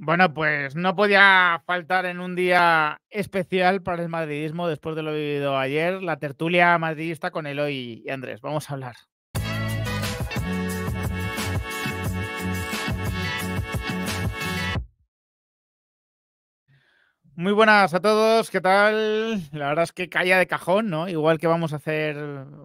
Bueno, pues no podía faltar en un día especial para el madridismo después de lo vivido ayer, la tertulia madridista con Eloy y Andrés. Vamos a hablar. Muy buenas a todos, ¿qué tal? La verdad es que calla de cajón, ¿no? Igual que vamos a hacer,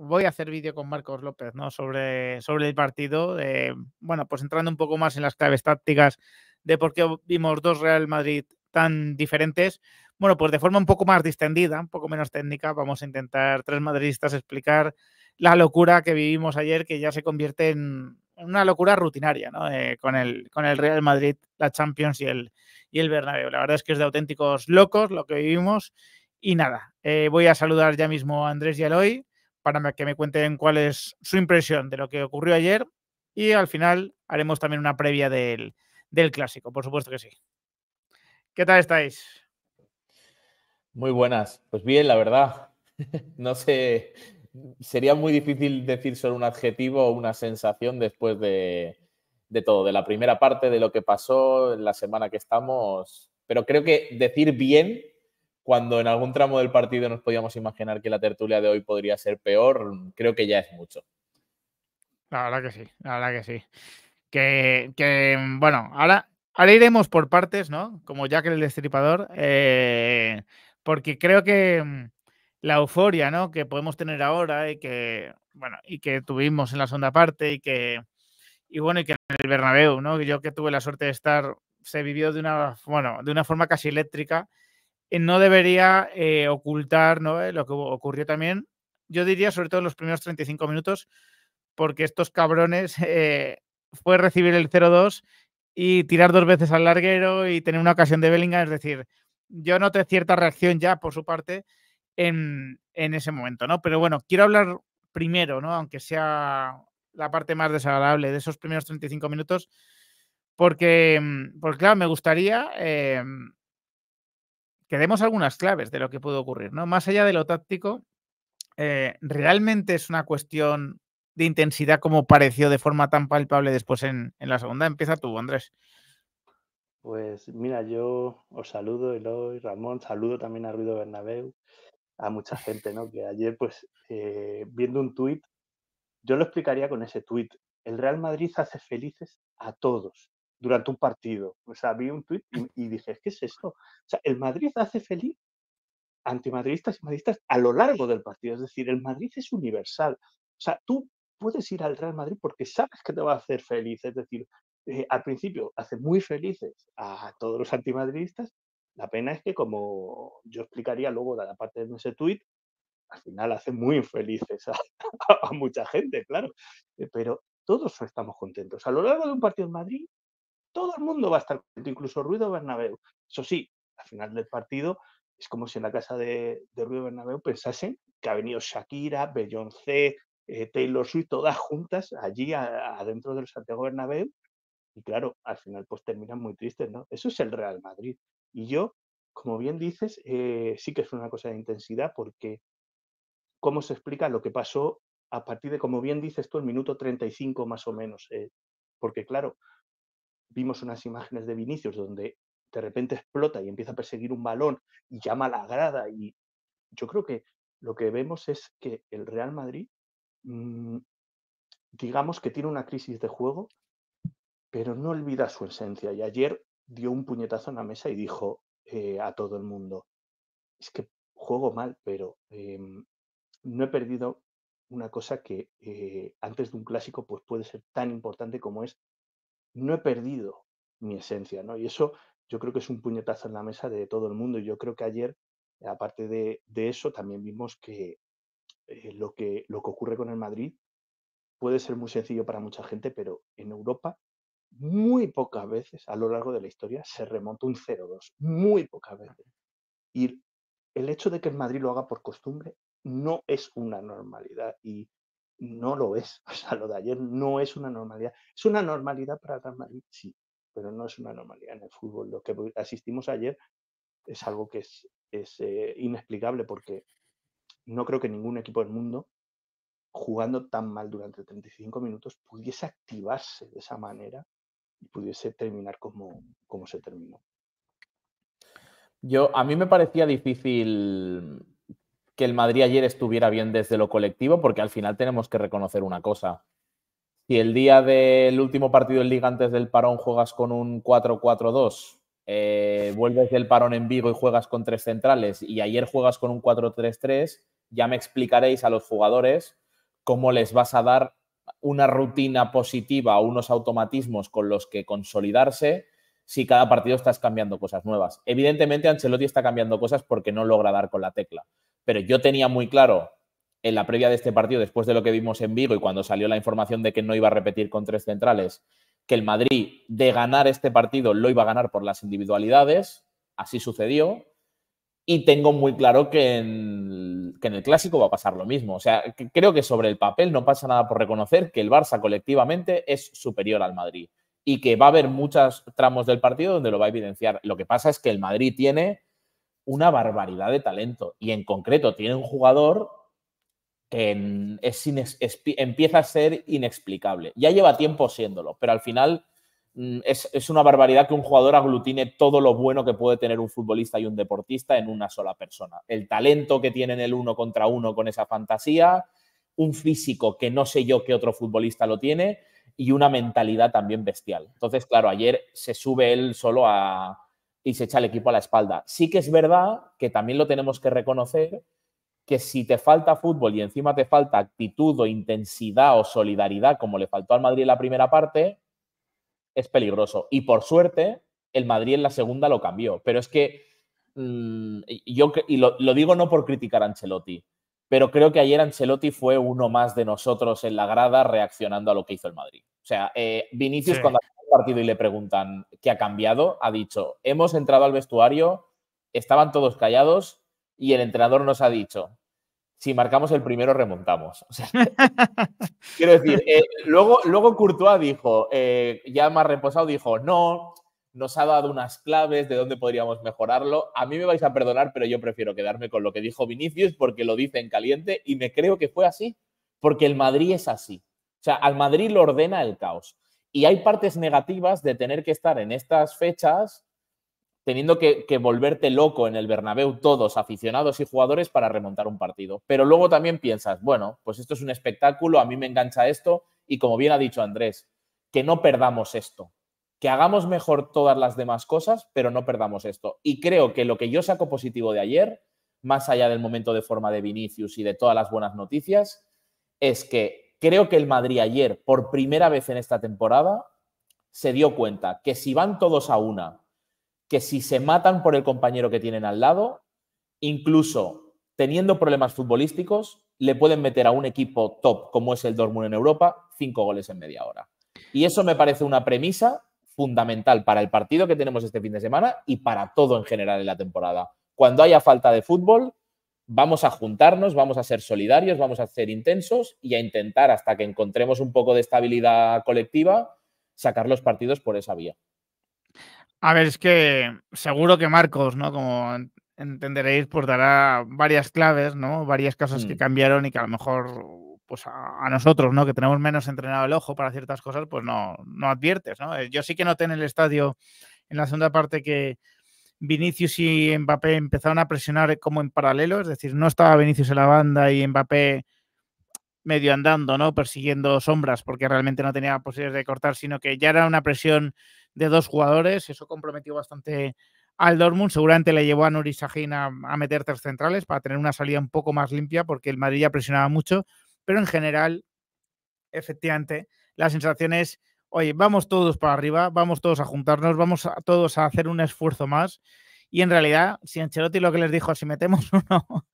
voy a hacer vídeo con Marcos López, ¿no? Sobre, sobre el partido, eh, bueno, pues entrando un poco más en las claves tácticas de por qué vimos dos Real Madrid tan diferentes. Bueno, pues de forma un poco más distendida, un poco menos técnica, vamos a intentar tres madridistas explicar la locura que vivimos ayer, que ya se convierte en una locura rutinaria, ¿no? Eh, con, el, con el Real Madrid, la Champions y el, y el Bernabéu. La verdad es que es de auténticos locos lo que vivimos. Y nada, eh, voy a saludar ya mismo a Andrés y a Eloy para que me cuenten cuál es su impresión de lo que ocurrió ayer. Y al final haremos también una previa del, del clásico, por supuesto que sí. ¿Qué tal estáis? Muy buenas. Pues bien, la verdad. no sé, sería muy difícil decir solo un adjetivo o una sensación después de, todo, de la primera parte, de lo que pasó, en la semana que estamos. Pero creo que decir bien, cuando en algún tramo del partido nos podíamos imaginar que la tertulia de hoy podría ser peor, creo que ya es mucho. La verdad que sí, la verdad que sí. Que, mm, bueno, ahora, iremos por partes, ¿no? Como Jack el Destripador, eh, porque creo que mm, la euforia, ¿no? Que podemos tener ahora y que, bueno, y que tuvimos en la segunda parte y que, y bueno, y que en el Bernabéu, ¿no? Yo que tuve la suerte de estar, se vivió de una, bueno, de una forma casi eléctrica eh, no debería eh, ocultar ¿no? lo que ocurrió también, yo diría sobre todo en los primeros 35 minutos, porque estos cabrones fue recibir el 0-2 y tirar dos veces al larguero y tener una ocasión de Bellingham. Es decir, yo noté cierta reacción ya por su parte en, ese momento, ¿no? Pero bueno, quiero hablar primero, ¿no? Aunque sea la parte más desagradable de esos primeros 35 minutos, porque, mm, porque claro, me gustaría eh, que demos algunas claves de lo que pudo ocurrir, ¿no? Más allá de lo táctico, eh, ¿realmente es una cuestión de intensidad como pareció de forma tan palpable después en, la segunda. Empieza tú, Andrés. Pues mira, yo os saludo, Eloy, Ramón, saludo también a Ruido Bernabeu, a mucha gente, ¿no? Que ayer, pues, eh, viendo un tuit, yo lo explicaría con ese tuit. El Real Madrid hace felices a todos durante un partido. O sea, vi un tuit y, dije, ¿qué es esto? O sea, el Madrid hace feliz antimadridistas y madridistas a lo largo del partido. Es decir, el Madrid es universal. O sea, tú puedes ir al Real Madrid porque sabes que te va a hacer feliz. Es decir, eh, al principio hace muy felices a todos los antimadridistas. La pena es que, como yo explicaría luego de la parte de ese tuit, al final hace muy infelices a, mucha gente, claro. Eh, pero todos estamos contentos. A lo largo de un partido en Madrid, todo el mundo va a estar contento, incluso Ruido Bernabeu. Eso sí, al final del partido es como si en la casa de, Ruido Bernabeu pensasen que ha venido Shakira, Beyoncé, eh, Taylor Swift, todas juntas allí adentro del Santiago Bernabéu. Y claro, al final pues terminan muy tristes, ¿no? Eso es el Real Madrid. Y yo, como bien dices, eh, sí que es una cosa de intensidad porque cómo se explica lo que pasó a partir de, como bien dices tú, el minuto 35 más o menos. Eh, porque claro, vimos unas imágenes de Vinicius donde de repente explota y empieza a perseguir un balón y llama a la grada. Y yo creo que lo que vemos es que el Real Madrid Mm, digamos que tiene una crisis de juego, pero no olvida su esencia. Y ayer dio un puñetazo en la mesa y dijo eh, a todo el mundo, es que juego mal, pero em, no he perdido una cosa que eh, antes de un clásico pues puede ser tan importante como es, no he perdido mi esencia, ¿no? Y eso yo creo que es un puñetazo en la mesa de todo el mundo. Y yo creo que ayer, aparte de eso, también vimos que eh, lo, que, lo que ocurre con el Madrid puede ser muy sencillo para mucha gente, pero en Europa muy pocas veces a lo largo de la historia se remonta un 0-2, muy pocas ah. veces. Y el hecho de que el Madrid lo haga por costumbre no es una normalidad y no lo es. O sea, lo de ayer no es una normalidad. Es una normalidad para el Madrid, sí, pero no es una normalidad en el fútbol. Lo que asistimos ayer es algo que es, eh, inexplicable porque no creo que ningún equipo del mundo, jugando tan mal durante 35 minutos, pudiese activarse de esa manera y pudiese terminar como, como se terminó. Yo, a mí me parecía difícil que el Madrid ayer estuviera bien desde lo colectivo, porque al final tenemos que reconocer una cosa. Si el día del último partido en Liga antes del parón juegas con un 4-4-2, eh, vuelves del parón en Vigo y juegas con tres centrales y ayer juegas con un 4-3-3, ya me explicaréis a los jugadores cómo les vas a dar una rutina positiva, unos automatismos con los que consolidarse si cada partido estás cambiando cosas nuevas. Evidentemente Ancelotti está cambiando cosas porque no logra dar con la tecla, pero yo tenía muy claro en la previa de este partido, después de lo que vimos en Vigo y cuando salió la información de que no iba a repetir con tres centrales que el Madrid de ganar este partido lo iba a ganar por las individualidades, así sucedió, y tengo muy claro que en, el clásico va a pasar lo mismo. O sea, creo que sobre el papel no pasa nada por reconocer que el Barça colectivamente es superior al Madrid y que va a haber muchos tramos del partido donde lo va a evidenciar. Lo que pasa es que el Madrid tiene una barbaridad de talento y en concreto tiene un jugador es empieza a ser inexplicable. Ya lleva tiempo siéndolo, pero al final mm, es, una barbaridad que un jugador aglutine todo lo bueno que puede tener un futbolista y un deportista en una sola persona. El talento que tienen el uno contra uno con esa fantasía, un físico que no sé yo qué otro futbolista lo tiene y una mentalidad también bestial. Entonces, claro, ayer se sube él solo a, y se echa el equipo a la espalda. Sí que es verdad que también lo tenemos que reconocer que si te falta fútbol y encima te falta actitud o intensidad o solidaridad, como le faltó al Madrid en la primera parte, es peligroso. Y por suerte, el Madrid en la segunda lo cambió. Pero es que mm, yo, y lo, digo no por criticar a Ancelotti, pero creo que ayer Ancelotti fue uno más de nosotros en la grada reaccionando a lo que hizo el Madrid. O sea, eh, Vinicius cuando partido y le preguntan qué ha cambiado, ha dicho, hemos entrado al vestuario, estaban todos callados y el entrenador nos ha dicho, si marcamos el primero remontamos. quiero decir, eh, luego, luego Courtois dijo, eh, ya más reposado, dijo, no, nos ha dado unas claves de dónde podríamos mejorarlo. A mí me vais a perdonar, pero yo prefiero quedarme con lo que dijo Vinicius porque lo dice en caliente y me creo que fue así, porque el Madrid es así. O sea, al Madrid lo ordena el caos. Y hay partes negativas de tener que estar en estas fechas teniendo que, volverte loco en el Bernabéu todos, aficionados y jugadores, para remontar un partido. Pero luego también piensas, bueno, pues esto es un espectáculo, a mí me engancha esto, y como bien ha dicho Andrés, que no perdamos esto, que hagamos mejor todas las demás cosas, pero no perdamos esto. Y creo que lo que yo saco positivo de ayer, más allá del momento de forma de Vinicius y de todas las buenas noticias, es que creo que el Madrid ayer, por primera vez en esta temporada, se dio cuenta que si van todos a una que si se matan por el compañero que tienen al lado, incluso teniendo problemas futbolísticos, le pueden meter a un equipo top como es el Dortmund en Europa cinco goles en media hora. Y eso me parece una premisa fundamental para el partido que tenemos este fin de semana y para todo en general en la temporada. Cuando haya falta de fútbol, vamos a juntarnos, vamos a ser solidarios, vamos a ser intensos y a intentar hasta que encontremos un poco de estabilidad colectiva sacar los partidos por esa vía. A ver, es que seguro que Marcos, ¿no? Como entenderéis, pues dará varias claves, ¿no? Varias cosas que mm. cambiaron y que a lo mejor pues a, nosotros, ¿no? Que tenemos menos entrenado el ojo para ciertas cosas, pues no, no adviertes, ¿no? Eh, yo sí que noté en el estadio, en la segunda parte, que Vinicius y Mbappé empezaron a presionar como en paralelo, es decir, no estaba Vinicius en la banda y Mbappé medio andando, ¿no? Persiguiendo sombras, porque realmente no tenía posibilidades de cortar, sino que ya era una presión de dos jugadores. Eso comprometió bastante al Dortmund. Seguramente le llevó a Nuri Sahin a, meter tres centrales para tener una salida un poco más limpia porque el Madrid ya presionaba mucho. Pero en general, efectivamente, la sensación es, oye, vamos todos para arriba, vamos todos a juntarnos, vamos a, todos a hacer un esfuerzo más. Y en realidad, si Ancelotti lo que les dijo, si metemos uno,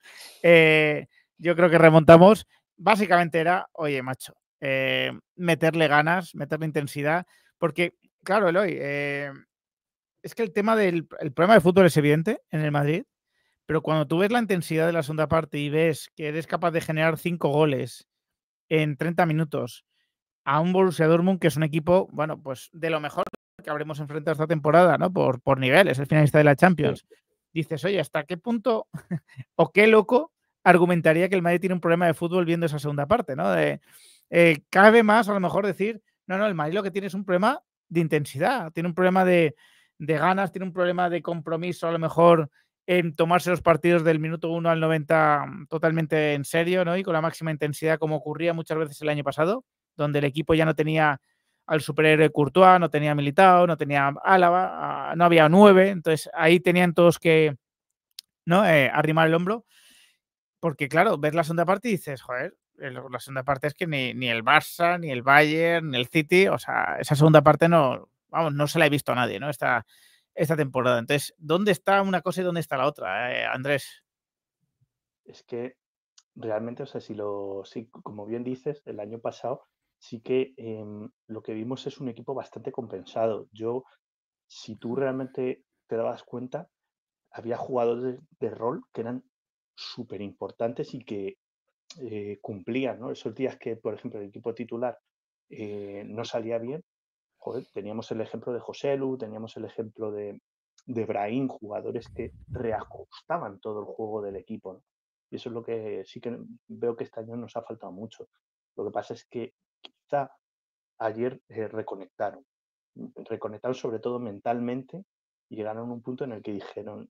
eh, yo creo que remontamos, básicamente era, oye, macho, eh, meterle ganas, meterle intensidad, porque Claro, Eloy. Eh, es que el tema del problema de fútbol es evidente en el Madrid, pero cuando tú ves la intensidad de la segunda parte y ves que eres capaz de generar cinco goles en 30 minutos a un Borussia Dortmund que es un equipo, bueno, pues de lo mejor que habremos enfrentado esta temporada, ¿no? Por, por niveles, el finalista de la Champions. Dices, oye, ¿hasta qué punto o qué loco argumentaría que el Madrid tiene un problema de fútbol viendo esa segunda parte, ¿no? De, eh, cabe más a lo mejor decir, no, no, el Madrid lo que tiene es un problema de intensidad, tiene un problema de, ganas, tiene un problema de compromiso a lo mejor en tomarse los partidos del minuto 1 al 90 mm, totalmente en serio ¿no? y con la máxima intensidad como ocurría muchas veces el año pasado, donde el equipo ya no tenía al superhéroe Courtois, no tenía Militao, no tenía Álava, no había nueve, entonces ahí tenían todos que ¿no? Eh, arrimar el hombro, porque claro, ves la segunda parte y dices, joder, eh, la segunda parte es que ni, el Barça, ni el Bayern, ni el City, o sea, esa segunda parte no, vamos, no se la he visto a nadie, ¿no? Esta, esta temporada. Entonces, ¿dónde está una cosa y dónde está la otra, eh, Andrés? Es que realmente, o sea, si lo, si, como bien dices, el año pasado sí que em, lo que vimos es un equipo bastante compensado. Yo, si tú realmente te dabas cuenta, había jugadores de rol que eran súper importantes y que eh, cumplían, ¿no? Esos días que, por ejemplo, el equipo titular eh, no salía bien, joder, teníamos el ejemplo de José Lu, teníamos el ejemplo de, de Brahim, jugadores que reajustaban todo el juego del equipo, Y eso es lo que sí que veo que este año nos ha faltado mucho. Lo que pasa es que quizá ayer eh, reconectaron, reconectaron sobre todo mentalmente y llegaron a un punto en el que dijeron,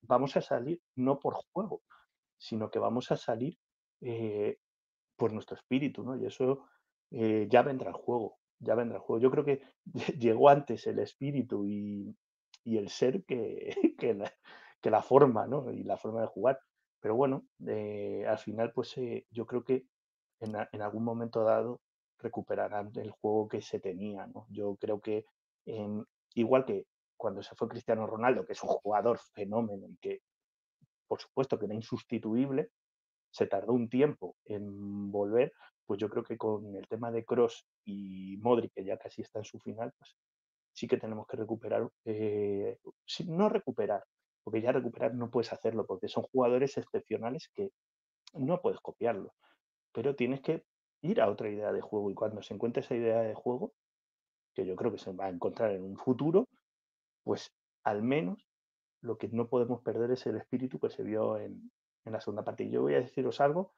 vamos a salir no por juego, sino que vamos a salir eh, por nuestro espíritu, ¿no? Y eso eh, ya vendrá al juego, ya vendrá el juego. Yo creo que llegó antes el espíritu y, el ser que, la, forma, ¿no? Y la forma de jugar. Pero bueno, eh, al final, pues yo creo que en, algún momento dado recuperarán el juego que se tenía, ¿no? Yo creo que em, igual que cuando se fue Cristiano Ronaldo, que es un jugador fenómeno y que por supuesto que era insustituible, se tardó un tiempo en volver, pues yo creo que con el tema de Cross y Modric, que ya casi está en su final, pues sí que tenemos que recuperar, eh, no recuperar, porque ya recuperar no puedes hacerlo, porque son jugadores excepcionales que no puedes copiarlo, pero tienes que ir a otra idea de juego y cuando se encuentre esa idea de juego, que yo creo que se va a encontrar en un futuro, pues al menos lo que no podemos perder es el espíritu que se vio en, en la segunda parte. Yo voy a deciros algo.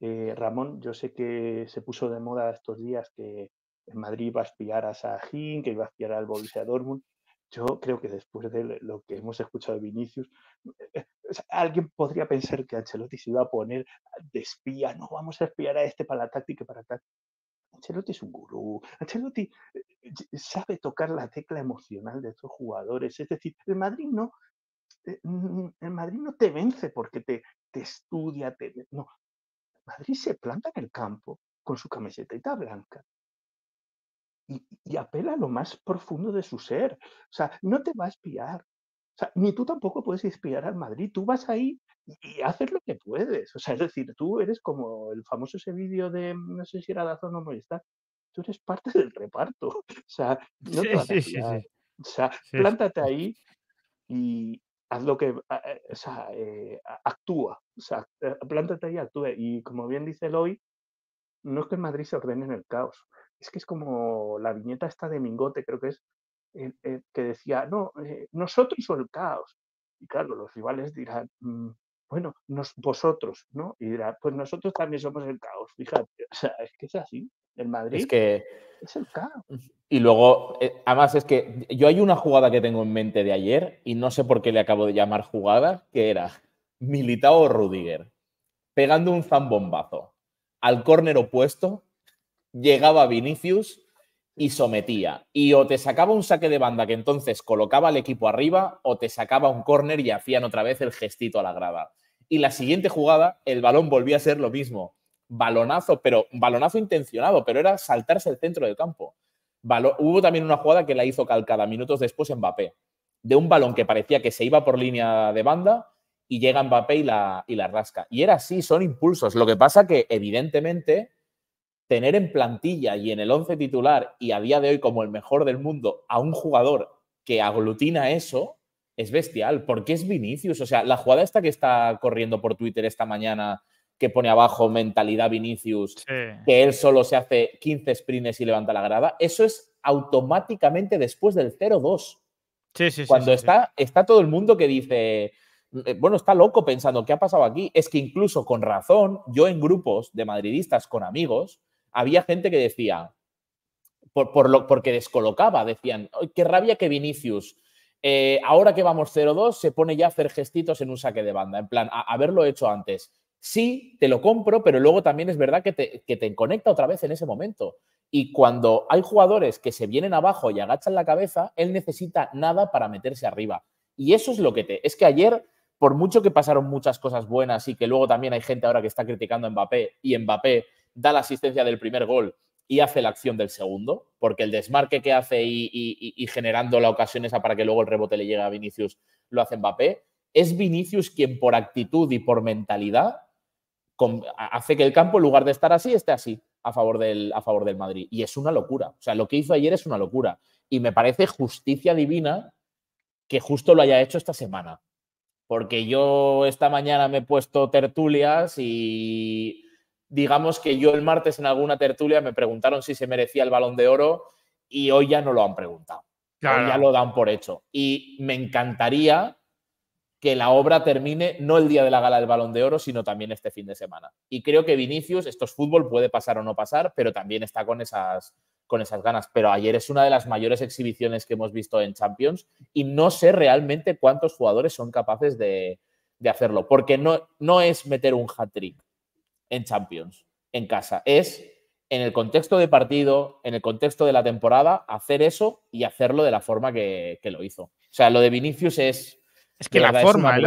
Eh, Ramón, yo sé que se puso de moda estos días que en Madrid iba a espiar a Sahin, que iba a espiar al Borussia Dortmund. Yo creo que después de lo que hemos escuchado de Vinicius, eh, alguien podría pensar que Ancelotti se iba a poner de espía, no, vamos a espiar a este para la táctica, para táctica. Ancelotti es un gurú. Ancelotti eh, sabe tocar la tecla emocional de estos jugadores. Es decir, el Madrid no este, mm, mm, el Madrid no te vence porque te, te estudia, te, no. Madrid se planta en el campo con su camiseta blanca y, y, apela a lo más profundo de su ser. O sea, no te va a espiar. O sea, ni tú tampoco puedes espiar al Madrid. Tú vas ahí y haces lo que puedes. O sea, es decir, tú eres como el famoso ese vídeo de, mm, no sé si era la zona molestar, tú eres parte del reparto. O sea, no te sí, sí, O sea, plántate ahí y, haz lo que, eh, o sea, eh, actúa, o sea, eh, plántate y actúe. Y como bien dice Eloy, no es que en Madrid se ordene en el caos, es que es como la viñeta esta de Mingote, creo que es, que decía, no, nosotros o el caos. Y claro, los rivales dirán, mm, bueno, vosotros, ¿no? Y dirán, pues nosotros también somos el caos, fíjate, o sea, es que es así. El Madrid. Es que. el caos. Y luego, eh, además es que yo hay una jugada que tengo en mente de ayer y no sé por qué le acabo de llamar jugada, que era Militao Rudiger pegando un zambombazo al córner opuesto, llegaba Vinicius y sometía. Y o te sacaba un saque de banda que entonces colocaba al equipo arriba o te sacaba un córner y hacían otra vez el gestito a la grada. Y la siguiente jugada, el balón volvía a ser lo mismo balonazo, pero balonazo intencionado, pero era saltarse el centro del campo. Hubo también una jugada que la hizo calcada minutos después Mbappé, de un balón que parecía que se iba por línea de banda y llega Mbappé y la, y la rasca. Y era así, son impulsos. Lo que pasa que, evidentemente, tener en plantilla y en el once titular y a día de hoy como el mejor del mundo a un jugador que aglutina eso es bestial, porque es Vinicius. O sea, la jugada esta que está corriendo por Twitter esta mañana que pone abajo mentalidad Vinicius, que él solo se hace 15 sprints y levanta la grada, eso es automáticamente después del 0-2. Sí, sí, Cuando está, está todo el mundo que dice, eh, bueno, está loco pensando qué ha pasado aquí. Es que incluso con razón, yo en grupos de madridistas con amigos, había gente que decía, por, lo, porque descolocaba, decían, qué rabia que Vinicius, eh, ahora que vamos 0-2, se pone ya a hacer gestitos en un saque de banda, en plan, a, haberlo hecho antes sí, te lo compro, pero luego también es verdad que te, que te conecta otra vez en ese momento. Y cuando hay jugadores que se vienen abajo y agachan la cabeza, él necesita nada para meterse arriba. Y eso es lo que te... Es que ayer, por mucho que pasaron muchas cosas buenas y que luego también hay gente ahora que está criticando a Mbappé y Mbappé da la asistencia del primer gol y hace la acción del segundo, porque el desmarque que hace y, y generando la ocasión esa para que luego el rebote le llegue a Vinicius, lo hace Mbappé. Es Vinicius quien por actitud y por mentalidad hace que el campo, en lugar de estar así, esté así a favor, del, a favor del Madrid. Y es una locura. O sea, lo que hizo ayer es una locura. Y me parece justicia divina que justo lo haya hecho esta semana. Porque yo esta mañana me he puesto tertulias y digamos que yo el martes en alguna tertulia me preguntaron si se merecía el balón de oro y hoy ya no lo han preguntado. ya lo dan por hecho. Y me encantaría que la obra termine no el día de la gala del balón de oro, sino también este fin de semana. Y creo que Vinicius, esto es fútbol, puede pasar o no pasar, pero también está con esas, con esas ganas. Pero ayer es una de las mayores exhibiciones que hemos visto en Champions y no sé realmente cuántos jugadores son capaces de, hacerlo, porque no, no es meter un hat-trick en Champions, en casa, es en el contexto de partido, en el contexto de la temporada, hacer eso y hacerlo de la forma que, que lo hizo. O sea, lo de Vinicius es es que la forma,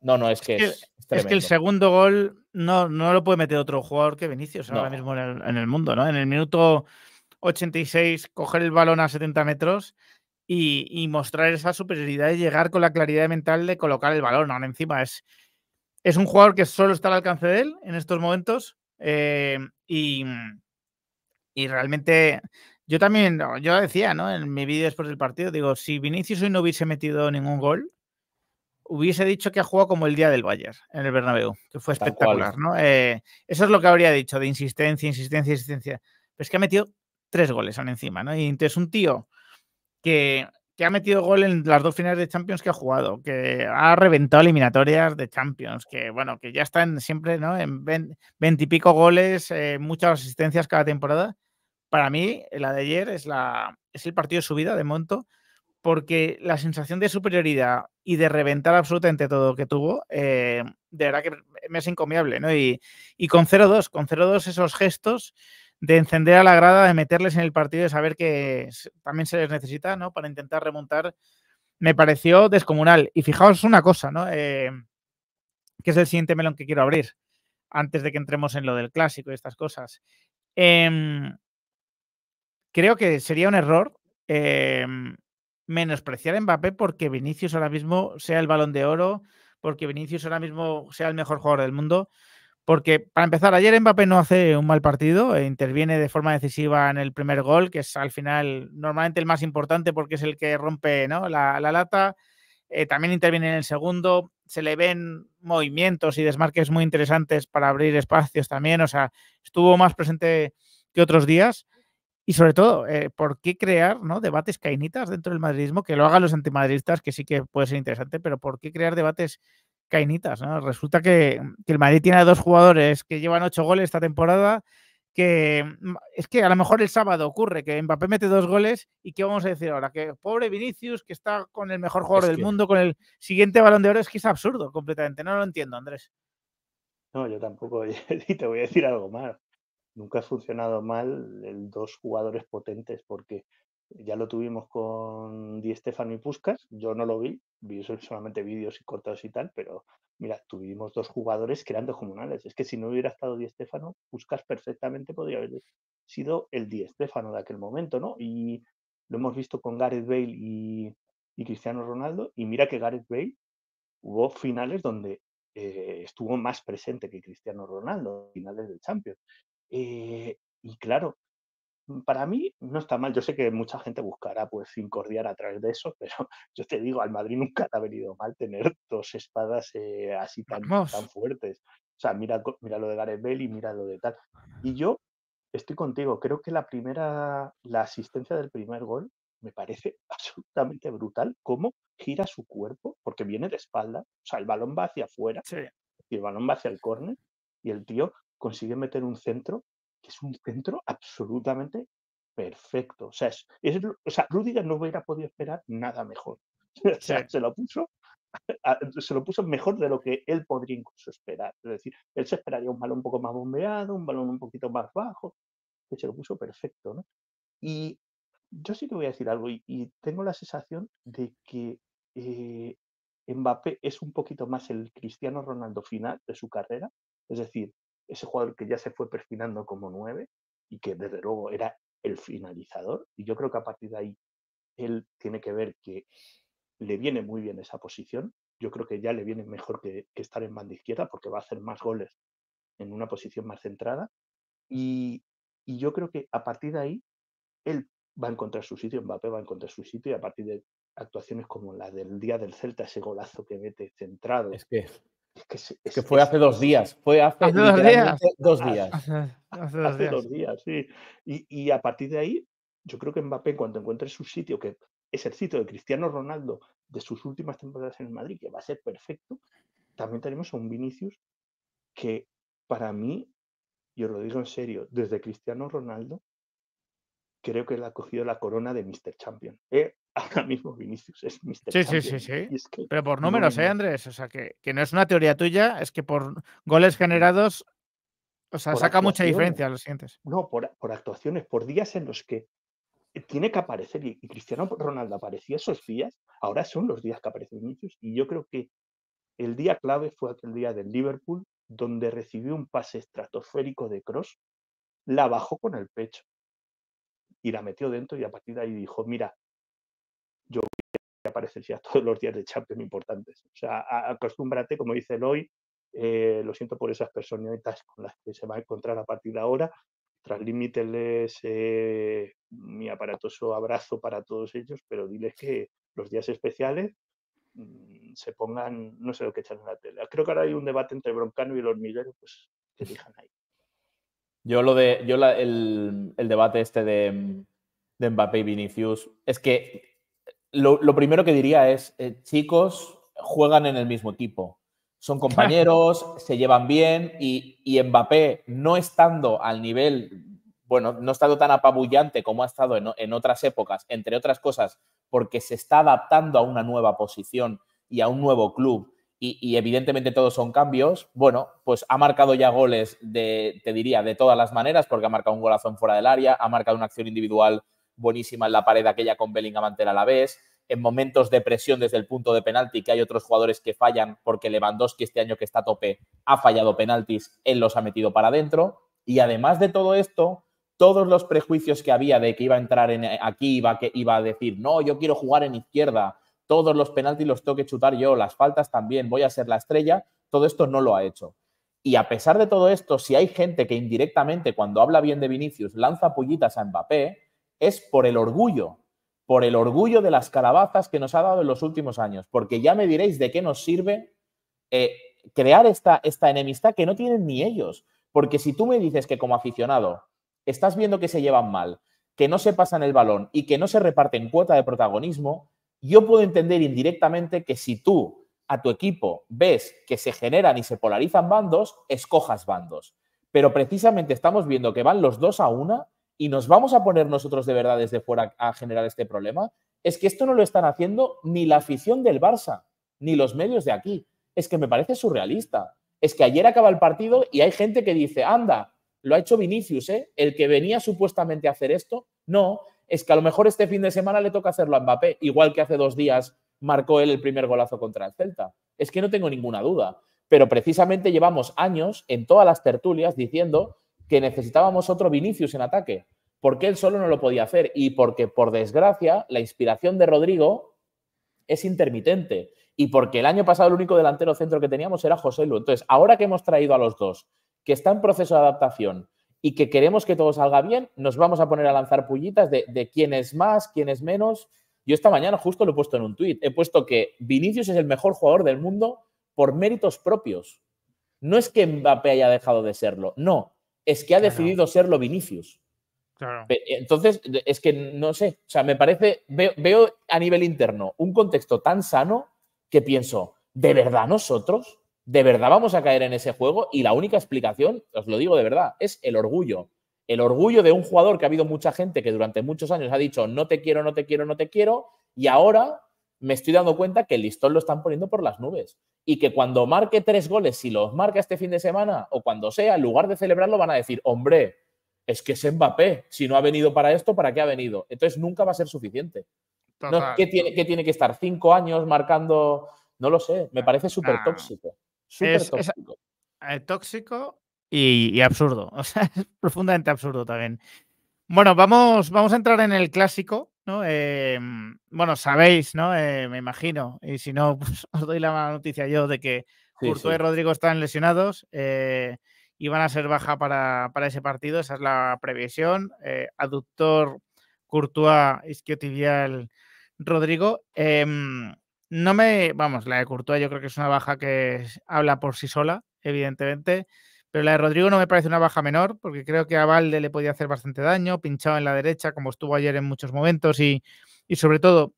No, no, es que es, el segundo gol no, no, lo puede meter otro jugador que Vinicius ahora mismo en el, mundo, ¿no? En el minuto 86, coger el balón a 70 metros y, mostrar esa superioridad y llegar con la claridad mental de colocar el balón ahora encima. Es, es un jugador que solo está al alcance de él en estos momentos eh, y, y realmente yo también, yo decía, ¿no? En mi vídeo después del partido, digo, si Vinicius hoy no hubiese metido ningún gol, hubiese dicho que ha jugado como el día del Bayern en el Bernabéu, que fue espectacular, ¿no? Eh, eso es lo que habría dicho, de insistencia, insistencia, insistencia. Pero es que ha metido tres goles aún encima, ¿no? Y es un tío que, que, ha metido gol en las dos finales de Champions que ha jugado, que ha reventado eliminatorias de Champions, que bueno, que ya están siempre, ¿no? En veintipico goles, eh, muchas asistencias cada temporada. Para mí, la de ayer es, la, es el partido de subida de monto porque la sensación de superioridad y de reventar absolutamente todo que tuvo, eh, de verdad que me es encomiable, ¿no? Y, con 0-2, con 0-2 esos gestos de encender a la grada, de meterles en el partido, de saber que también se les necesita, ¿no? Para intentar remontar, me pareció descomunal. Y fijaos una cosa, ¿no? Eh, que es el siguiente melón que quiero abrir, antes de que entremos en lo del clásico y estas cosas. Em, creo que sería un error em, menospreciar a Mbappé porque Vinicius ahora mismo sea el balón de oro, porque Vinicius ahora mismo sea el mejor jugador del mundo. Porque, para empezar, ayer Mbappé no hace un mal partido, e interviene de forma decisiva en el primer gol, que es al final normalmente el más importante porque es el que rompe la, lata. Eh, también interviene en el segundo, se le ven movimientos y desmarques muy interesantes para abrir espacios también, o sea, estuvo más presente que otros días. Y sobre todo, eh, ¿por qué crear debates cainitas dentro del madridismo? Que lo hagan los antimadridistas, que sí que puede ser interesante, pero ¿por qué crear debates cainitas? Resulta mm, que, el Madrid tiene dos jugadores que llevan ocho goles esta temporada, que mm, es que a lo mejor el sábado ocurre que Mbappé mete dos goles y qué vamos a decir ahora que pobre Vinicius que está con el mejor jugador del mundo con el siguiente balón de oro es que es absurdo completamente no lo entiendo Andrés no yo tampoco y te voy a decir algo más nunca ha funcionado mal el dos jugadores potentes, porque ya lo tuvimos con Di Stefano y Puskas, yo no lo vi, vi solamente vídeos y cortados y tal, pero mira, tuvimos dos jugadores que eran comunales. Es que si no hubiera estado Di Stefano, Puskas perfectamente podría haber sido el Di Stefano de aquel momento, ¿no? Y lo hemos visto con Gareth Bale y, Cristiano Ronaldo, y mira que Gareth Bale hubo finales donde eh, estuvo más presente que Cristiano Ronaldo, finales del Champions. Eh, y claro, mm, para mí no está mal. Yo sé que mucha gente buscará pues incordiar a través de eso, pero yo te digo, al Madrid nunca le ha venido mal tener dos espadas eh, así tan, tan, fuertes. O sea, mira, mira lo de Gareth Bale y mira lo de tal. Y yo estoy contigo. Creo que la primera, la asistencia del primer gol me parece absolutamente brutal cómo gira su cuerpo, porque viene de espalda. O sea, el balón va hacia afuera y el balón va hacia el córner y el tío consiguió meter un centro, que es un centro absolutamente perfecto. O sea, es, Rudiger no hubiera podido esperar nada mejor. O sea, se lo puso se lo puso mejor de lo que él podría incluso esperar. Es decir, él se esperaría un balón un poco más bombeado, un balón un poquito más bajo, que se lo puso perfecto. Y yo sí que voy a decir algo, y, tengo la sensación de que eh, Mbappé es un poquito más el cristiano Ronaldo final de su carrera. Es decir, ese jugador que ya se fue perfilando como nueve y que desde luego era el finalizador. Y yo creo que a partir de ahí él tiene que ver que le viene muy bien esa posición. Yo creo que ya le viene mejor que, estar en banda izquierda porque va a hacer más goles en una posición más centrada. Y, y, yo creo que a partir de ahí él va a encontrar su sitio, Mbappé va a encontrar su sitio y a partir de actuaciones como la del día del Celta, ese golazo que mete centrado, es que que, fue hace dos días, fue hace, dos días. Hace, dos, días. sí. Y, a partir de ahí, yo creo que Mbappé, cuando encuentre su sitio, que es el sitio de Cristiano Ronaldo de sus últimas temporadas en el Madrid, que va a ser perfecto, también tenemos a un Vinicius que para mí, yo lo digo en serio, desde Cristiano Ronaldo, creo que le ha cogido la corona de Mr. Champion. Eh, ahora mismo Vinicius es Mr. Sí, sí, sí, Pero por números, ¿eh, Andrés? O sea, que, que, no es una teoría tuya, es que por goles generados, o sea, saca mucha diferencia lo sientes. No, por, actuaciones, por días en los que tiene que aparecer, y, Cristiano Ronaldo aparecía esos días, ahora son los días que aparece Vinicius, y yo creo que el día clave fue aquel día del Liverpool, donde recibió un pase estratosférico de Cross, la bajó con el pecho y la metió dentro y a partir de ahí dijo, mira, yo voy a aparecer ya todos los días de Champions importantes. O sea, acostúmbrate, como dice Eloy, eh, lo siento por esas personitas con las que se va a encontrar a partir de ahora, transmíteles eh, mi aparatoso abrazo para todos ellos, pero diles que los días especiales mm, se pongan, no sé lo que echan en la tele. Creo que ahora hay un debate entre Broncano y el hormiguero, pues que elijan ahí. Yo lo de, yo el, debate este de, de Mbappé y Vinicius, es que lo, primero que diría es, eh, chicos, juegan en el mismo equipo. Son compañeros, se llevan bien y, Mbappé, no estando al nivel bueno, no ha estado tan apabullante como ha estado en, otras épocas, entre otras cosas, porque se está adaptando a una nueva posición y a un nuevo club. Y, evidentemente todos son cambios. Bueno, pues ha marcado ya goles de, te diría, de todas las maneras, porque ha marcado un en fuera del área, ha marcado una acción individual buenísima en la pared aquella con Bellingham ante la vez, en momentos de presión desde el punto de penalti, que hay otros jugadores que fallan porque Lewandowski este año que está a tope ha fallado penaltis, él los ha metido para adentro. Y además de todo esto, todos los prejuicios que había de que iba a entrar en aquí, iba, que iba a decir, no, yo quiero jugar en izquierda, todos los penaltis los tengo que chutar yo, las faltas también, voy a ser la estrella, todo esto no lo ha hecho. Y a pesar de todo esto, si hay gente que indirectamente cuando habla bien de Vinicius lanza pullitas a Mbappé, es por el orgullo, por el orgullo de las calabazas que nos ha dado en los últimos años, porque ya me diréis de qué nos sirve eh, crear esta, esta enemistad que no tienen ni ellos, porque si tú me dices que como aficionado estás viendo que se llevan mal, que no se pasan el balón y que no se reparten cuota de protagonismo, yo puedo entender indirectamente que si tú a tu equipo ves que se generan y se polarizan bandos, escojas bandos. Pero precisamente estamos viendo que van los dos a una y nos vamos a poner nosotros de verdad desde fuera a generar este problema, es que esto no lo están haciendo ni la afición del Barça, ni los medios de aquí. Es que me parece surrealista. Es que ayer acaba el partido y hay gente que dice, anda, lo ha hecho Vinicius, ¿eh? el que venía supuestamente a hacer esto. No, es que a lo mejor este fin de semana le toca hacerlo a Mbappé, igual que hace dos días marcó él el primer golazo contra el Celta. Es que no tengo ninguna duda. Pero precisamente llevamos años en todas las tertulias diciendo que necesitábamos otro Vinicius en ataque, porque él solo no lo podía hacer y porque, por desgracia, la inspiración de Rodrigo es intermitente y porque el año pasado el único delantero centro que teníamos era José Lu. Entonces, ahora que hemos traído a los dos, que está en proceso de adaptación y que queremos que todo salga bien, nos vamos a poner a lanzar pullitas de, de quién es más, quién es menos. Yo esta mañana justo lo he puesto en un tuit. He puesto que Vinicius es el mejor jugador del mundo por méritos propios. No es que Mbappé haya dejado de serlo, no es que ha decidido decidido serlo Vinicius. Entonces, es que no sé, o sea, me parece, veo, a nivel interno un contexto tan sano que pienso, ¿de verdad nosotros? ¿De verdad vamos a caer en ese juego? Y la única explicación, os lo digo de verdad, es el orgullo. El orgullo de un jugador que ha habido mucha gente que durante muchos años ha dicho, no te quiero, no te quiero, no te quiero, y ahora me estoy dando cuenta que el listón lo están poniendo por las nubes y que cuando marque tres goles, si los marca este fin de semana o cuando sea, en lugar de celebrarlo van a decir, hombre, es que es Mbappé, si no ha venido para esto, ¿para qué ha venido? Entonces nunca va a ser suficiente. No, ¿qué, tiene, tiene, que estar? ¿Cinco años marcando? No lo sé, me parece súper tóxico. Súper tóxico. Eh, tóxico y, y, absurdo, o sea, es profundamente absurdo también. Bueno, vamos, vamos a entrar en el clásico, Em, bueno, sabéis, ¿no? Eh, me imagino, y si no, pues, os doy la mala noticia yo de que sí, y Rodrigo están lesionados eh, y van a ser baja para, ese partido, esa es la previsión. Eh, aductor Courtois, isquiotibial Rodrigo. Em, no me, vamos, la de Courtois yo creo que es una baja que habla por sí sola, evidentemente. Pero la de Rodrigo no me parece una baja menor, porque creo que a Valde le podía hacer bastante daño, pinchado en la derecha, como estuvo ayer en muchos momentos, y, sobre todo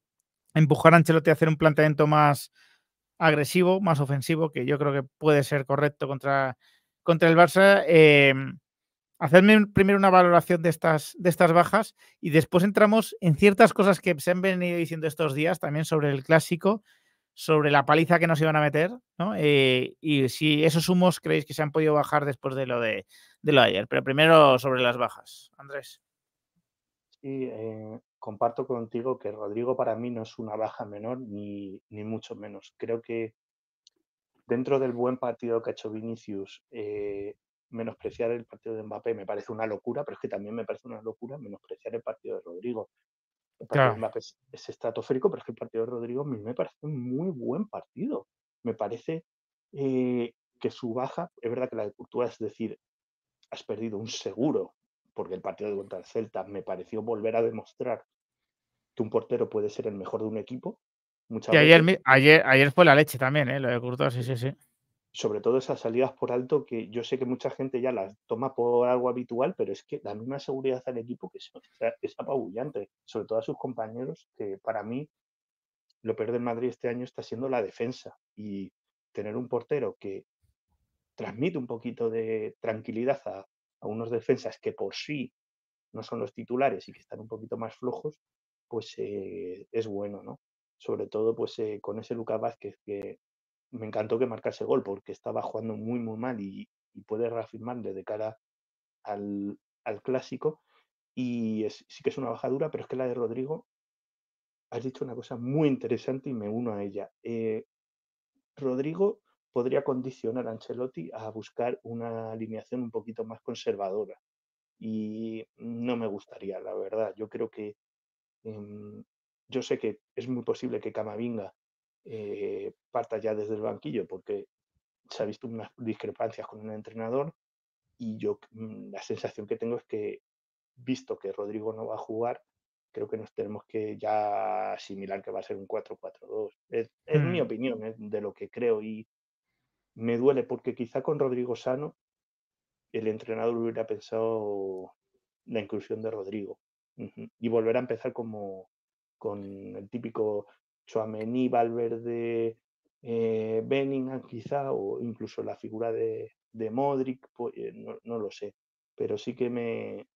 empujar a Ancelotti a hacer un planteamiento más agresivo, más ofensivo, que yo creo que puede ser correcto contra, contra el Barça. Em, hacerme primero una valoración de estas, de estas bajas y después entramos en ciertas cosas que se han venido diciendo estos días también sobre el clásico sobre la paliza que nos iban a meter, ¿no? Eh, y si esos humos creéis que se han podido bajar después de lo de, lo ayer. Pero primero sobre las bajas, Andrés. Sí, eh, comparto contigo que Rodrigo para mí no es una baja menor, ni, mucho menos. Creo que dentro del buen partido que ha hecho Vinicius, eh, menospreciar el partido de Mbappé me parece una locura, pero es que también me parece una locura menospreciar el partido de Rodrigo es, estratosférico, pero es que el partido de Rodrigo a mí me parece un muy buen partido. Me parece eh, que su baja, es verdad que la de Cultura es decir, has perdido un seguro, porque el partido de contra Celta me pareció volver a demostrar que un portero puede ser el mejor de un equipo. y ayer, ayer, fue la leche también, ¿eh? lo de Cultura, sí, sí, sí sobre todo esas salidas por alto que yo sé que mucha gente ya las toma por algo habitual, pero es que la misma seguridad al equipo que es, apabullante, sobre todo a sus compañeros, que para mí lo peor de Madrid este año está siendo la defensa y tener un portero que transmite un poquito de tranquilidad a, unos defensas que por sí no son los titulares y que están un poquito más flojos, pues eh, es bueno, ¿no? Sobre todo pues eh, con ese Lucas Vázquez que me encantó que marcase gol porque estaba jugando muy, muy mal y, puede reafirmarle de cara al, clásico. Y sí que es una bajadura pero es que la de Rodrigo, has dicho una cosa muy interesante y me uno a ella. Eh, Rodrigo podría condicionar a Ancelotti a buscar una alineación un poquito más conservadora. Y no me gustaría, la verdad. Yo creo que. Em, yo sé que es muy posible que Camavinga eh, parta ya desde el banquillo, porque se ha visto unas discrepancias con un entrenador y yo mm, la sensación que tengo es que, visto que Rodrigo no va a jugar, creo que nos tenemos que ya asimilar que va a ser un 4-4-2. Es, mi mm. opinión de lo que creo y me duele porque quizá con Rodrigo Sano el entrenador hubiera pensado la inclusión de Rodrigo y volver a empezar como con el típico Chouameni, Valverde, eh, quizá, o incluso la figura de, Modric, pues, eh, no, lo sé. Pero sí que me,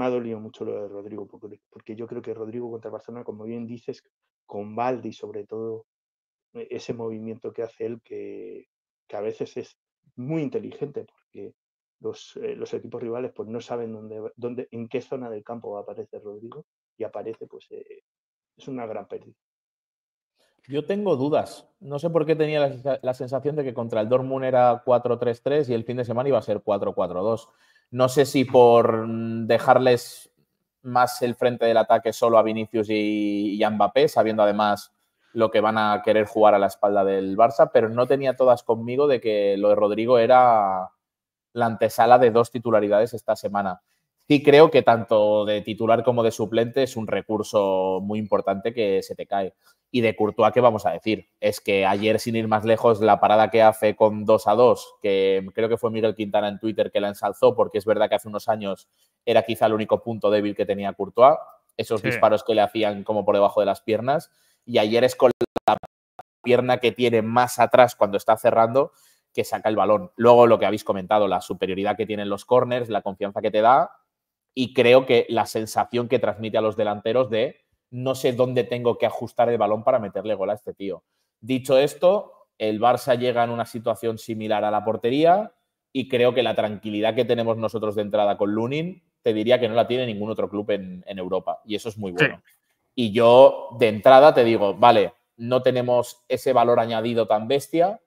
ha dolido mucho lo de Rodrigo, porque, porque yo creo que Rodrigo contra Barcelona, como bien dices, con Valdi sobre todo, e-, ese movimiento que hace él, que, a veces es muy inteligente, porque los, eh, equipos rivales pues no saben dónde, dónde, en qué zona del campo va a aparecer Rodrigo y aparece, pues eh, es una gran pérdida. Yo tengo dudas. No sé por qué tenía la, sensación de que contra el Dortmund era 4-3-3 y el fin de semana iba a ser 4-4-2. No sé si por mm, dejarles más el frente del ataque solo a Vinicius y, y, a Mbappé, sabiendo además lo que van a querer jugar a la espalda del Barça, pero no tenía todas conmigo de que lo de Rodrigo era la antesala de dos titularidades esta semana sí creo que tanto de titular como de suplente es un recurso muy importante que se te cae. Y de Courtois, ¿qué vamos a decir? Es que ayer, sin ir más lejos, la parada que hace con 2 a 2, que creo que fue Miguel Quintana en Twitter que la ensalzó, porque es verdad que hace unos años era quizá el único punto débil que tenía Courtois, esos disparos que le hacían como por debajo de las piernas. Y ayer es con la pierna que tiene más atrás cuando está cerrando que saca el balón. Luego lo que habéis comentado, la superioridad que tienen los corners, la confianza que te da y creo que la sensación que transmite a los delanteros de no sé dónde tengo que ajustar el balón para meterle gol a este tío. Dicho esto, el Barça llega en una situación similar a la portería y creo que la tranquilidad que tenemos nosotros de entrada con Lunin, te diría que no la tiene ningún otro club en, Europa y eso es muy bueno. Y yo de entrada te digo, vale, no tenemos ese valor añadido tan bestia,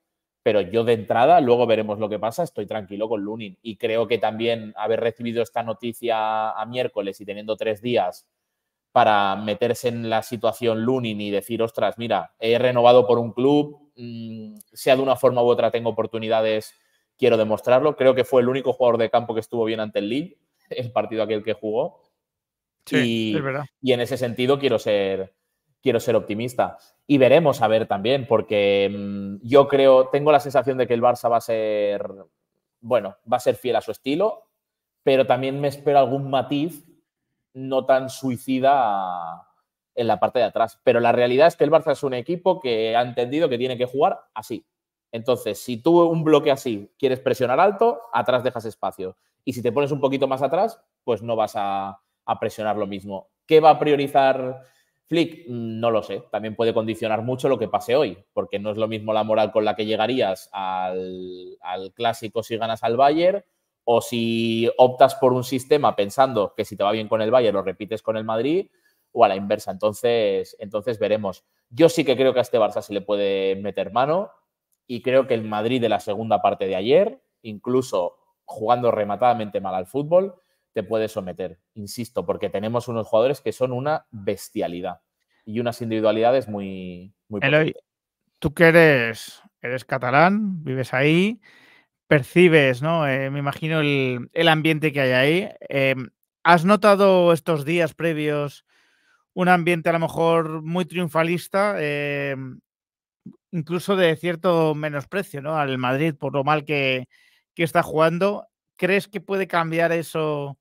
pero yo de entrada, luego veremos lo que pasa, estoy tranquilo con Lunin. Y creo que también haber recibido esta noticia a miércoles y teniendo tres días para meterse en la situación Lunin y decir, ostras, mira, he renovado por un club, mm, sea de una forma u otra tengo oportunidades, quiero demostrarlo. Creo que fue el único jugador de campo que estuvo bien ante el Lille, el partido aquel que jugó. Sí, es verdad. y en ese sentido quiero ser, quiero ser optimista. Y veremos a ver también, porque mm, yo creo, tengo la sensación de que el Barça va a ser, bueno, va a ser fiel a su estilo, pero también me espero algún matiz no tan suicida en la parte de atrás. Pero la realidad es que el Barça es un equipo que ha entendido que tiene que jugar así. Entonces, si tú un bloque así quieres presionar alto, atrás dejas espacio. Y si te pones un poquito más atrás, pues no vas a, a presionar lo mismo. ¿Qué va a priorizar Flick, no lo sé, también puede condicionar mucho lo que pase hoy, porque no es lo mismo la moral con la que llegarías al, clásico si ganas al Bayern o si optas por un sistema pensando que si te va bien con el Bayern lo repites con el Madrid o a la inversa. Entonces, entonces veremos. Yo sí que creo que a este Barça se le puede meter mano y creo que el Madrid de la segunda parte de ayer, incluso jugando rematadamente mal al fútbol, te puede someter, insisto, porque tenemos unos jugadores que son una bestialidad y unas individualidades muy... muy Eloy, tú que eres, eres catalán, vives ahí, percibes, ¿no? Eh, me imagino el, ambiente que hay ahí. Em, ¿Has notado estos días previos un ambiente a lo mejor muy triunfalista, em, incluso de cierto menosprecio ¿no? al Madrid por lo mal que, que, está jugando. ¿Crees que puede cambiar eso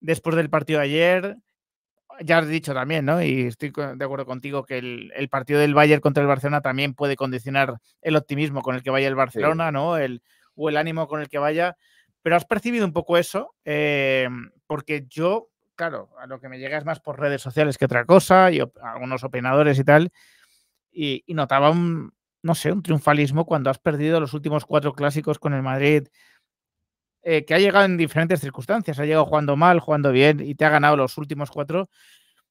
después del partido de ayer. Ya has dicho también, Y estoy de acuerdo contigo que el, partido del Bayern contra el Barcelona también puede condicionar el optimismo con el que vaya el Barcelona, ¿no? o el ánimo con el que vaya. Pero has percibido un poco eso, eh, porque yo, claro, a lo que me llega es más por redes sociales que otra cosa, y algunos opinadores y tal, y, y notaba un, no sé, un triunfalismo cuando has perdido los últimos cuatro clásicos con el Madrid, eh, que ha llegado en diferentes circunstancias. Ha llegado jugando mal, jugando bien y te ha ganado los últimos cuatro.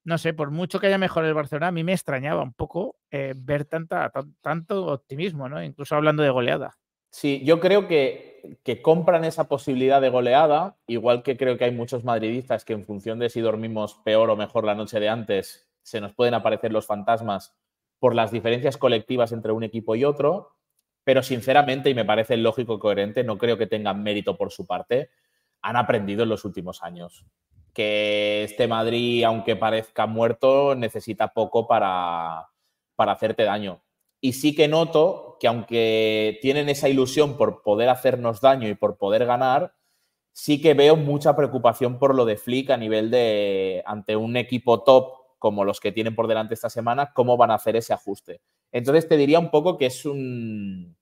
No sé, por mucho que haya mejor el Barcelona, a mí me extrañaba un poco eh, ver tanta, tanto optimismo, ¿no? Incluso hablando de goleada. Sí, yo creo que, que, compran esa posibilidad de goleada, igual que creo que hay muchos madridistas que en función de si dormimos peor o mejor la noche de antes, se nos pueden aparecer los fantasmas por las diferencias colectivas entre un equipo y otro pero sinceramente, y me parece lógico y coherente, no creo que tengan mérito por su parte, han aprendido en los últimos años. Que este Madrid, aunque parezca muerto, necesita poco para, para hacerte daño. Y sí que noto que aunque tienen esa ilusión por poder hacernos daño y por poder ganar, sí que veo mucha preocupación por lo de Flick a nivel de ante un equipo top como los que tienen por delante esta semana, cómo van a hacer ese ajuste. Entonces te diría un poco que es un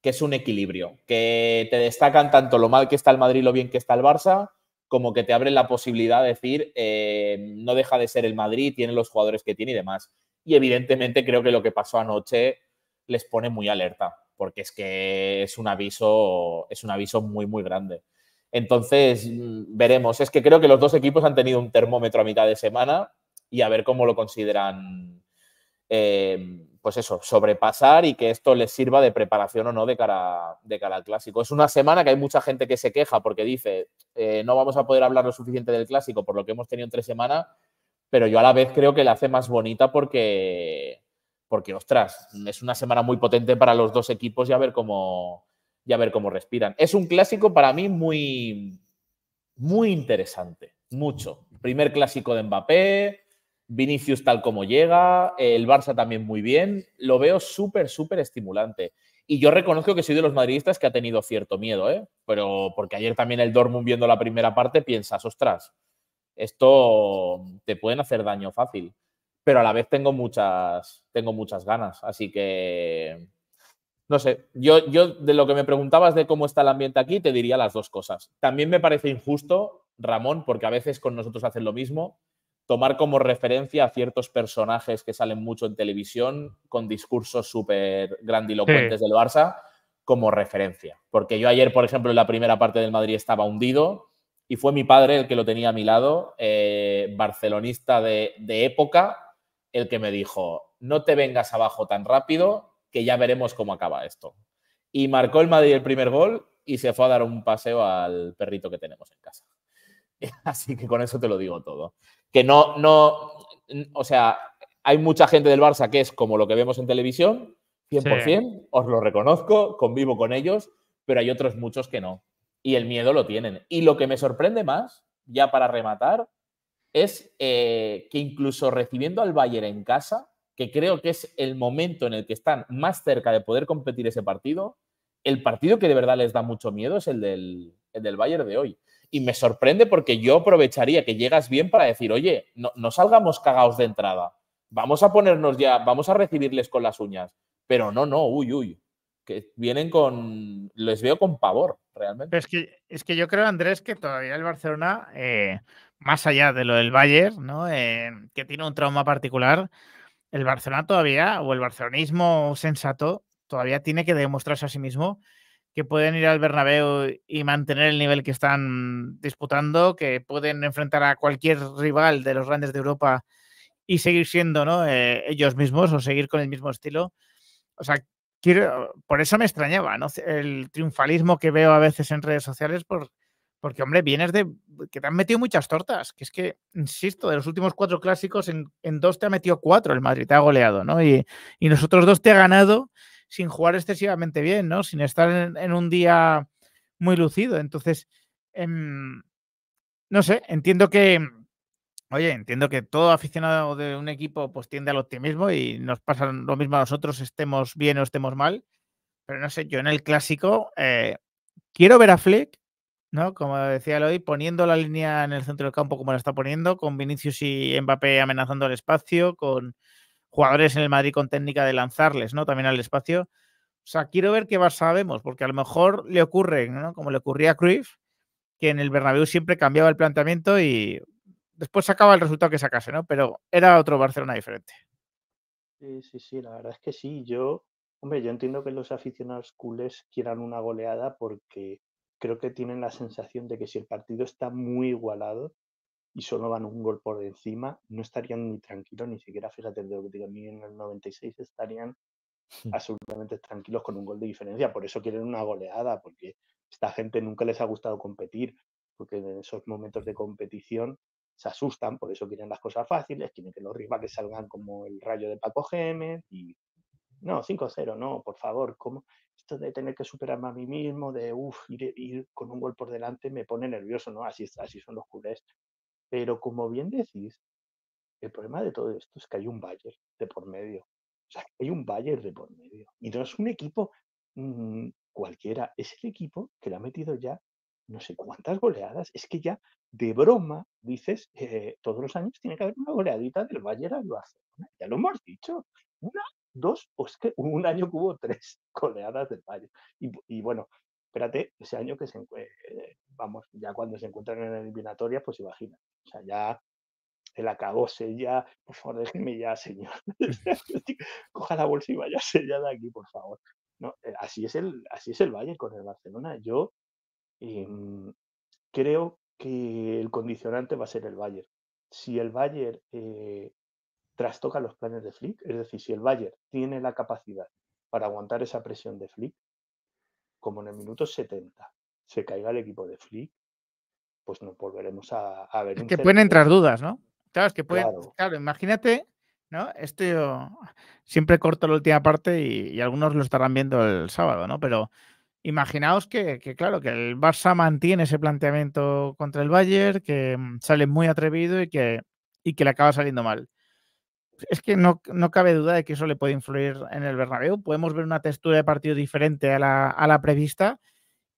que es un equilibrio, que te destacan tanto lo mal que está el Madrid, lo bien que está el Barça, como que te abren la posibilidad de decir, eh, no deja de ser el Madrid, tiene los jugadores que tiene y demás. Y evidentemente creo que lo que pasó anoche les pone muy alerta, porque es que es un aviso, es un aviso muy, muy grande. Entonces, mm, veremos. Es que creo que los dos equipos han tenido un termómetro a mitad de semana y a ver cómo lo consideran eh, pues eso, sobrepasar y que esto les sirva de preparación o no de cara, de cara al clásico. Es una semana que hay mucha gente que se queja porque dice, eh, no vamos a poder hablar lo suficiente del clásico por lo que hemos tenido tres semanas, pero yo a la vez creo que la hace más bonita porque, porque ostras, es una semana muy potente para los dos equipos y a ver cómo, y a ver cómo respiran. Es un clásico para mí muy, muy interesante, mucho. Primer clásico de Mbappé Vinicius tal como llega, el Barça también muy bien, lo veo súper, súper estimulante. Y yo reconozco que soy de los madridistas que ha tenido cierto miedo, ¿eh? pero porque ayer también el Dortmund viendo la primera parte piensas, ostras, esto te pueden hacer daño fácil, pero a la vez tengo muchas, tengo muchas ganas, así que no sé, yo, yo de lo que me preguntabas de cómo está el ambiente aquí, te diría las dos cosas. También me parece injusto, Ramón, porque a veces con nosotros hacen lo mismo tomar como referencia a ciertos personajes que salen mucho en televisión con discursos súper grandilocuentes del Barça como referencia. Porque yo ayer, por ejemplo, en la primera parte del Madrid estaba hundido y fue mi padre el que lo tenía a mi lado, eh, barcelonista de época, el que me dijo, no te vengas abajo tan rápido, que ya veremos cómo acaba esto. Y marcó el Madrid el primer gol y se fue a dar un paseo al perrito que tenemos en casa. Así que con eso te lo digo todo que no, no, o sea, hay mucha gente del Barça que es como lo que vemos en televisión, 100%, os lo reconozco, convivo con ellos, pero hay otros muchos que no. Y el miedo lo tienen. Y lo que me sorprende más, ya para rematar, es eh, que incluso recibiendo al Bayern en casa, que creo que es el momento en el que están más cerca de poder competir ese partido, el partido que de verdad les da mucho miedo es el del, el del Bayern de hoy y me sorprende porque yo aprovecharía que llegas bien para decir, oye, no, salgamos cagados de entrada, vamos a ponernos ya, vamos a recibirles con las uñas, pero no, no, uy, uy, que vienen con, les veo con pavor, realmente. es, que, es que yo creo, Andrés, que todavía el Barcelona, eh, más allá de lo del Bayern, ¿no? Eh, que tiene un trauma particular, el Barcelona todavía, o el barcelonismo sensato, todavía tiene que demostrarse a sí mismo que pueden ir al Bernabéu y mantener el nivel que están disputando, que pueden enfrentar a cualquier rival de los grandes de Europa y seguir siendo ¿no? Eh, ellos mismos o seguir con el mismo estilo. O sea, quiero, por eso me extrañaba ¿no? el triunfalismo que veo a veces en redes sociales, por, porque, hombre, vienes de que te han metido muchas tortas, que es que, insisto, de los últimos cuatro clásicos, en, en dos te ha metido cuatro el Madrid, te ha goleado, ¿no? Y, y nosotros dos te ha ganado sin jugar excesivamente bien, ¿no? Sin estar en, un día muy lucido. Entonces, em, no sé, entiendo que, oye, entiendo que todo aficionado de un equipo pues tiende al optimismo y nos pasa lo mismo a nosotros, estemos bien o estemos mal. Pero no sé, yo en el clásico eh, quiero ver a Flick, ¿no? Como decía Eloy, poniendo la línea en el centro del campo como la está poniendo, con Vinicius y Mbappé amenazando el espacio, con jugadores en el Madrid con técnica de lanzarles, ¿no? También al espacio. O sea, quiero ver qué más sabemos, porque a lo mejor le ocurre, ¿no? Como le ocurría a Cruyff, que en el Bernabéu siempre cambiaba el planteamiento y después sacaba el resultado que sacase, ¿no? Pero era otro Barcelona diferente. Sí, sí, sí, la verdad es que sí. Yo, hombre, yo entiendo que los aficionados culés quieran una goleada porque creo que tienen la sensación de que si el partido está muy igualado, y solo van un gol por encima, no estarían ni tranquilos, ni siquiera, fíjate de lo que digo, en el 96 estarían absolutamente tranquilos con un gol de diferencia. Por eso quieren una goleada, porque esta gente nunca les ha gustado competir, porque en esos momentos de competición se asustan, por eso quieren las cosas fáciles, quieren que los rivales salgan como el rayo de Paco Gémez y no, 5-0, no, por favor, como Esto de tener que superarme a mí mismo, de ir, ir, con un gol por delante me pone nervioso, ¿no? Así, así son los culés pero como bien decís, el problema de todo esto es que hay un Bayern de por medio. O sea, hay un Bayern de por medio. Y no es un equipo mm, cualquiera, es el equipo que le ha metido ya no sé cuántas goleadas. Es que ya de broma dices, eh, todos los años tiene que haber una goleadita del Bayern lo Barcelona. Ya lo hemos dicho. Una, dos, o es que un año hubo tres goleadas del Bayern. y bueno, espérate, ese año que se eh, eh, vamos, ya cuando se encuentran en la eliminatoria, pues imagina, o sea, ya el se ya, por favor, déjeme ya, señor, coja la bolsa y vaya ya de aquí, por favor. No, eh, así es el, así es el Valle con el Barcelona. Yo creo que el condicionante va a ser el Bayern. Si el Bayern trastoca los planes de Flick, es decir, si el Bayern tiene la capacidad para aguantar esa presión de Flick, como en el minuto 70 se caiga el equipo de Flick, pues nos volveremos a, ver. Es que pueden entrar dudas, ¿no? Claro, que pueden. imagínate, ¿no? Esto siempre corto la última parte y, algunos lo estarán viendo el sábado, ¿no? Pero imaginaos que, que, claro, que el Barça mantiene ese planteamiento contra el Bayern, que mm, sale muy atrevido y que, y que le acaba saliendo mal es que no, no, cabe duda de que eso le puede influir en el Bernabéu. Podemos ver una textura de partido diferente a la, prevista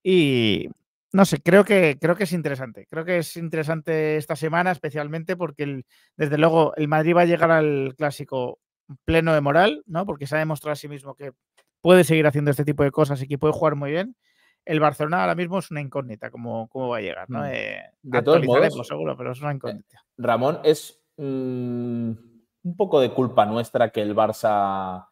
y no sé, creo que, creo que es interesante. Creo que es interesante esta semana especialmente porque desde luego el Madrid va a llegar al clásico pleno de moral, ¿no? Porque se ha demostrado a sí mismo que puede seguir haciendo este tipo de cosas y que puede jugar muy bien. El Barcelona ahora mismo es una incógnita, como cómo va a llegar, ¿no? Mm. Eh, de todos modos, seguro, pero es una eh, incógnita. Ramón es mm, un poco de culpa nuestra que el Barça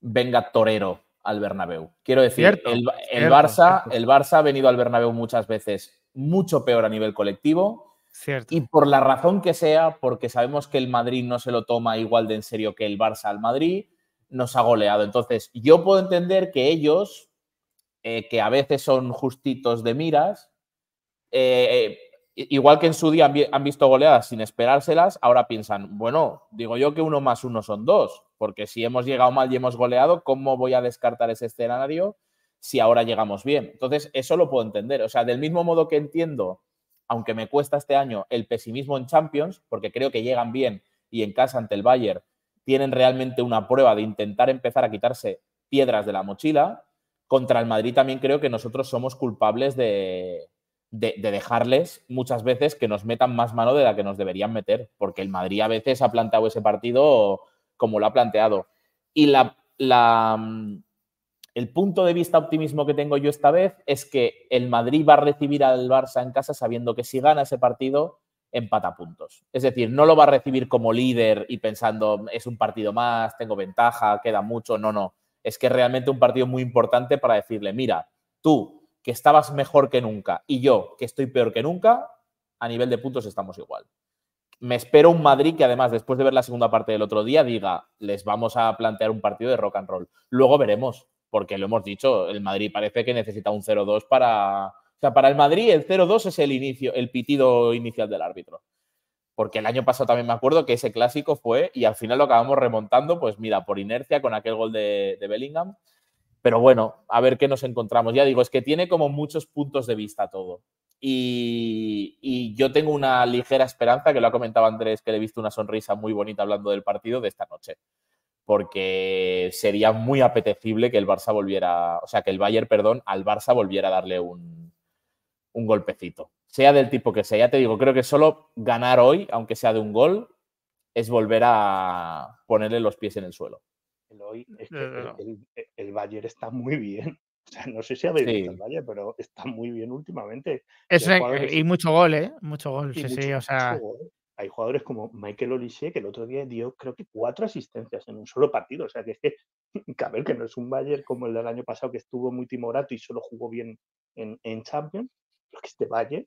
venga torero al Bernabéu. Quiero decir, el, Barça, el Barça ha venido al Bernabéu muchas veces mucho peor a nivel colectivo. Y por la razón que sea, porque sabemos que el Madrid no se lo toma igual de en serio que el Barça al Madrid, nos ha goleado. Entonces, yo puedo entender que ellos, eh, que a veces son justitos de miras, eh, eh, igual que en su día han visto goleadas sin esperárselas, ahora piensan, bueno, digo yo que uno más uno son dos, porque si hemos llegado mal y hemos goleado, ¿cómo voy a descartar ese escenario si ahora llegamos bien? Entonces, eso lo puedo entender. O sea, del mismo modo que entiendo, aunque me cuesta este año, el pesimismo en Champions, porque creo que llegan bien y en casa ante el Bayern tienen realmente una prueba de intentar empezar a quitarse piedras de la mochila. Contra el Madrid también creo que nosotros somos culpables de, de, dejarles muchas veces que nos metan más mano de la que nos deberían meter, porque el Madrid a veces ha planteado ese partido como lo ha planteado. Y la, mm, el punto de vista optimismo que tengo yo esta vez es que el Madrid va a recibir al Barça en casa sabiendo que si gana ese partido empata puntos. Es decir, no lo va a recibir como líder y pensando es un partido más, tengo ventaja, queda mucho. No, no. Es que realmente un partido muy importante para decirle, mira, tú que estabas mejor que nunca, y yo, que estoy peor que nunca, a nivel de puntos estamos igual. Me espero un Madrid que además, después de ver la segunda parte del otro día, diga, les vamos a plantear un partido de rock and roll. Luego veremos, porque lo hemos dicho, el Madrid parece que necesita un 0-2 para... O sea, para el Madrid el 0-2 es el inicio, el pitido inicial del árbitro. Porque el año pasado también me acuerdo que ese clásico fue, y al final lo acabamos remontando, pues mira, por inercia con aquel gol de Bellingham. Pero bueno, a ver qué nos encontramos. Ya digo, es que tiene como muchos puntos de vista todo. Y, yo tengo una ligera esperanza, que lo ha comentado Andrés, que le he visto una sonrisa muy bonita hablando del partido de esta noche. Porque sería muy apetecible que el Barça volviera, o sea, que el Bayern, perdón, al Barça volviera a darle un, un golpecito. Sea del tipo que sea, ya te digo, creo que solo ganar hoy, aunque sea de un gol, es volver a ponerle los pies en el suelo. El, mm, eh, Bayern está muy bien. no sé si habéis venido visto el Bayern, pero está muy bien últimamente. y, eh, mucho gol, ¿eh? Mucho gol, Hay jugadores como Michael Olise, que el otro día dio, creo que cuatro asistencias en un solo partido. O sea, que es que, que que no es un Bayern como el del año pasado, que estuvo muy timorato y solo jugó bien en, Champions. que este Bayern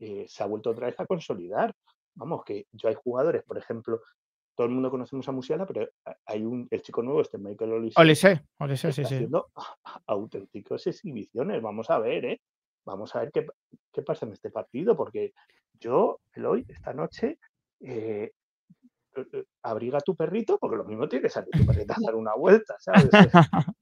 eh, se ha vuelto otra vez a consolidar. Vamos, que yo hay jugadores, por ejemplo, todo el mundo conocemos a Musiala, pero hay un, el chico nuevo, este Michael Olise. Olise, Olise sí, sí. Haciendo auténticas exhibiciones. Vamos a ver, ¿eh? Vamos a ver qué, pasa en este partido, porque yo, Eloy, esta noche, eh, eh, eh, abriga tu perrito, porque lo mismo tiene que salir tu perrito a dar una vuelta, ¿sabes?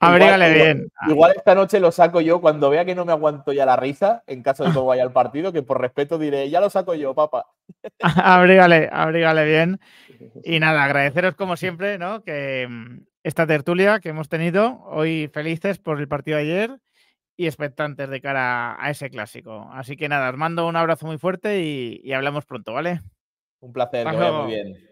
Abrígale bien. Igual esta noche lo saco yo cuando vea que no me aguanto ya la risa, en caso de que vaya al partido, que por respeto diré, ya lo saco yo, papá. abrígale, abrígale bien. Y nada, agradeceros como siempre, ¿no? Que mm, esta tertulia que hemos tenido hoy felices por el partido de ayer y expectantes de cara a ese clásico. Así que nada, os mando un abrazo muy fuerte y, hablamos pronto, ¿vale? Un placer, muy bien.